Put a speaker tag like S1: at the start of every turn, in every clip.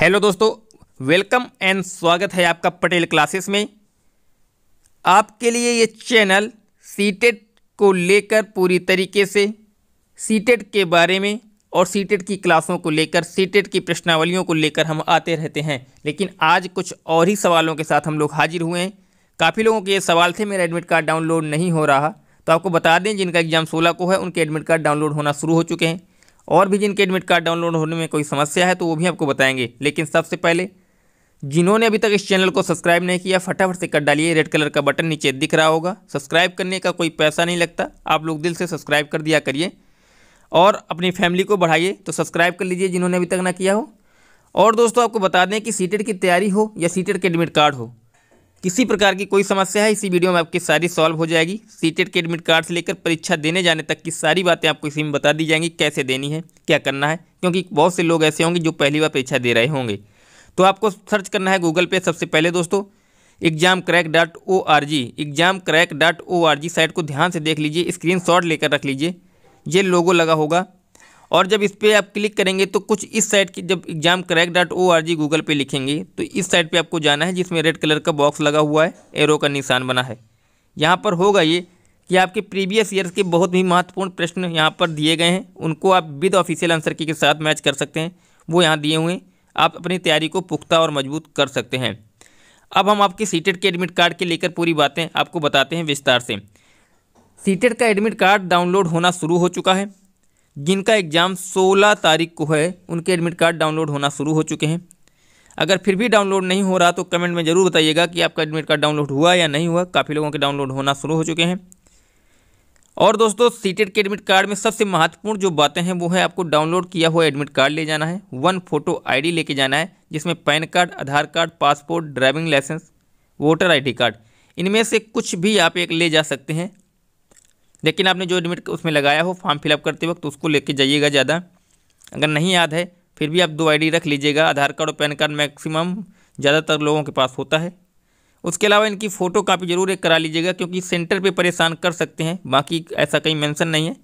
S1: hello दोस्तों welcome and स्वागत है आपका पटेल क्लासेस में आपके लिए ये चैनल सीटेट को लेकर पूरी तरीके से सीटेट के बारे में और सीटेट की क्लासों को लेकर सीटेट की प्रश्नावलियों को लेकर हम आते रहते हैं लेकिन आज कुछ और ही सवालों के साथ हम लोग हाजिर हुए हैं काफ़ी लोगों के ये सवाल थे मेरा एडमिट कार्ड डाउनलोड नहीं हो रहा तो आपको बता दें जिनका एग्ज़ाम सोलह को है उनके एडमिट कार्ड डाउनलोड होना शुरू हो चुके हैं और भी जिनके एडमिट कार्ड डाउनलोड होने में कोई समस्या है तो वो भी आपको बताएंगे लेकिन सबसे पहले जिन्होंने अभी तक इस चैनल को सब्सक्राइब नहीं किया फटाफट से कर डालिए रेड कलर का बटन नीचे दिख रहा होगा सब्सक्राइब करने का कोई पैसा नहीं लगता आप लोग दिल से सब्सक्राइब कर दिया करिए और अपनी फैमिली को बढ़ाइए तो सब्सक्राइब कर लीजिए जिन्होंने अभी तक ना किया हो और दोस्तों आपको बता दें कि सीटेड की तैयारी हो या सीटेड के एडमिट कार्ड हो किसी प्रकार की कोई समस्या है इसी वीडियो में आपकी सारी सॉल्व हो जाएगी सीटेट के एडमिट कार्ड से लेकर परीक्षा देने जाने तक की सारी बातें आपको इसी में बता दी जाएंगी कैसे देनी है क्या करना है क्योंकि बहुत से लोग ऐसे होंगे जो पहली बार परीक्षा दे रहे होंगे तो आपको सर्च करना है गूगल पे सबसे पहले दोस्तों exam crack dot O R G exam crack dot O R G site को ध्यान से देख लीजिए स्क्रीन शॉट लेकर रख लीजिए ये लोगो लगा होगा और जब इस पर आप क्लिक करेंगे तो कुछ इस साइट की जब exam crack dot O R G Google पर लिखेंगे तो इस साइट पर आपको जाना है जिसमें रेड कलर का बॉक्स लगा हुआ है एरो का निशान बना है यहाँ पर होगा ये कि आपके प्रीवियस ईयर्स के बहुत ही महत्वपूर्ण प्रश्न यहाँ पर दिए गए हैं उनको आप विद ऑफिशियल आंसर के साथ मैच कर सकते हैं वो यहाँ दिए हुए हैं आप अपनी तैयारी को पुख्ता और मजबूत कर सकते हैं अब हम आपके सीटेट के एडमिट कार्ड के लेकर पूरी बातें आपको बताते हैं विस्तार से सीटेट का एडमिट कार्ड डाउनलोड होना शुरू हो चुका है जिनका एग्ज़ाम 16 तारीख को है उनके एडमिट कार्ड डाउनलोड होना शुरू हो चुके हैं अगर फिर भी डाउनलोड नहीं हो रहा तो कमेंट में ज़रूर बताइएगा कि आपका एडमिट कार्ड डाउनलोड हुआ या नहीं हुआ काफ़ी लोगों के डाउनलोड होना शुरू हो चुके हैं और दोस्तों सीटेड के एडमिट कार्ड में सबसे महत्वपूर्ण जो बातें हैं वो है आपको डाउनलोड किया हुआ एडमिट कार्ड ले जाना है वन फोटो आईडी लेके जाना है जिसमें PAN card Aadhaar card passport driving licence voter ID card इनमें से कुछ भी आप एक ले जा सकते हैं लेकिन आपने जो एडमिट उसमें लगाया हो फॉर्म फिलअप करते वक्त उसको लेके जाइएगा ज़्यादा अगर नहीं याद है फिर भी आप दो आईडी रख लीजिएगा आधार कार्ड और पैन कार्ड मैक्सिमम ज़्यादातर लोगों के पास होता है उसके अलावा इनकी फ़ोटो कापी ज़रूर एक करा लीजिएगा क्योंकि सेंटर पे परेशान कर सकते हैं बाकी ऐसा कहीं मेंशन नहीं है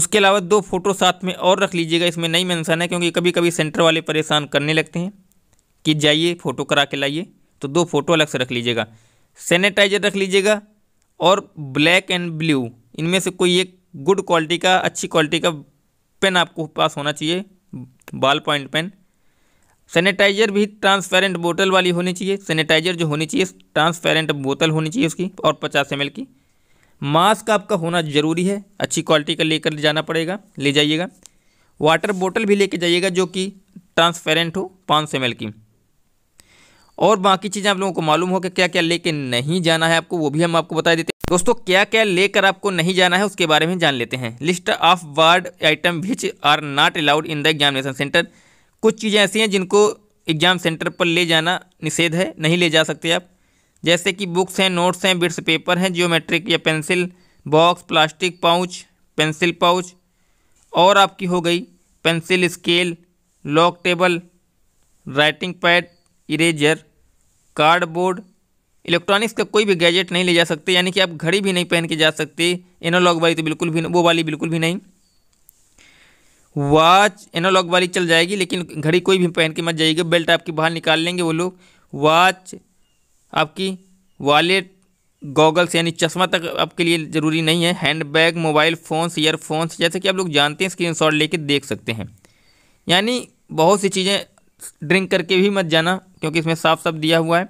S1: उसके अलावा दो फ़ोटो साथ में और रख लीजिएगा इसमें नहीं मैंसन है क्योंकि कभी कभी सेंटर वाले परेशान करने लगते हैं कि जाइए फ़ोटो करा के लाइए तो दो फ़ोटो अलग से रख लीजिएगा सैनिटाइजर रख लीजिएगा और ब्लैक एंड ब्लू इनमें से कोई एक गुड क्वालिटी का अच्छी क्वालिटी का पेन आपको पास होना चाहिए बाल पॉइंट पेन सैनिटाइजर भी ट्रांसपेरेंट बोतल वाली होनी चाहिए सैनिटाइजर जो होनी चाहिए ट्रांसपेरेंट बोतल होनी चाहिए उसकी और पचास एम की मास्क आपका होना ज़रूरी है अच्छी क्वालिटी का लेकर जाना पड़ेगा ले जाइएगा वाटर बोतल भी लेके जाइएगा जो कि ट्रांसपेरेंट हो पाँच सौ की और बाकी चीज़ें आप लोगों को मालूम हो कि क्या क्या लेके नहीं जाना है आपको वो भी हम आपको बता देते हैं दोस्तों क्या क्या लेकर आपको नहीं जाना है उसके बारे में जान लेते हैं list of word item which are not allowed in the examination centre कुछ चीज़ें ऐसी हैं जिनको एग्जाम सेंटर पर ले जाना निषेध है नहीं ले जा सकते आप जैसे कि बुक्स हैं नोट्स हैं बिट्स पेपर हैं जियोमेट्रिक या pencil box plastic pouch pencil pouch और आपकी हो गई pencil scale log table writing pad eraser cardboard electronics का कोई भी गैजेट नहीं ले जा सकते यानी कि आप घड़ी भी नहीं पहन के जा सकते एनोलॉग वाली तो बिल्कुल भी वो वाली बिल्कुल भी नहीं वॉच एनोलॉग वाली चल जाएगी लेकिन घड़ी कोई भी पहन के मत जाइएगा बेल्ट आपकी बाहर निकाल लेंगे वो लोग वॉच आपकी वॉलेट गॉगल्स यानी चश्मा तक आपके लिए ज़रूरी नहीं है hand bag mobile phones earphones जैसे कि आप लोग जानते हैं स्क्रीनशॉट लेके देख सकते हैं यानी बहुत सी चीज़ें ड्रिंक करके भी मत जाना क्योंकि इसमें साफ साफ दिया हुआ है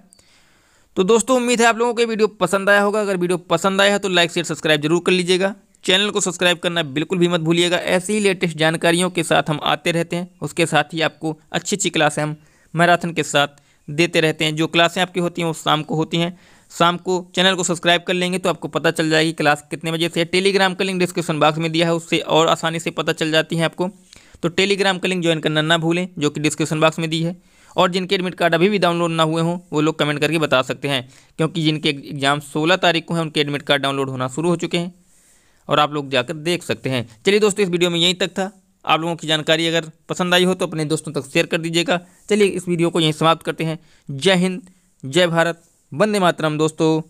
S1: तो दोस्तों उम्मीद है आप लोगों को वीडियो पसंद आया होगा अगर वीडियो पसंद आया है तो लाइक शेयर सब्सक्राइब जरूर कर लीजिएगा चैनल को सब्सक्राइब करना बिल्कुल भी मत भूलिएगा ऐसी ही लेटेस्ट जानकारियों के साथ हम आते रहते हैं उसके साथ ही आपको अच्छी अच्छी क्लासें हम मैराथन के साथ देते रहते हैं जो क्लासें आपकी होती हैं वो शाम को होती हैं शाम को चैनल को सब्सक्राइब कर लेंगे तो आपको पता चल जाएगी क्लास कितने बजे से टेलीग्राम का लिंक डिस्क्रिप्शन बॉक्स में दिया है उससे और आसानी से पता चल जाती है आपको तो टेलीग्राम का लिंक ज्वाइन करना ना भूलें जो कि डिस्क्रिप्शन बॉक्स में दी है और जिनके एडमिट कार्ड अभी भी डाउनलोड ना हुए हों वो लोग कमेंट करके बता सकते हैं क्योंकि जिनके एग्ज़ाम सोलह तारीख को हैं उनके एडमिट कार्ड डाउनलोड होना शुरू हो चुके हैं और आप लोग जाकर देख सकते हैं चलिए दोस्तों इस वीडियो में यहीं तक था आप लोगों की जानकारी अगर पसंद आई हो तो अपने दोस्तों तक शेयर कर दीजिएगा चलिए इस वीडियो को यहीं समाप्त करते हैं जय हिंद जय भारत वंदे मातरम दोस्तों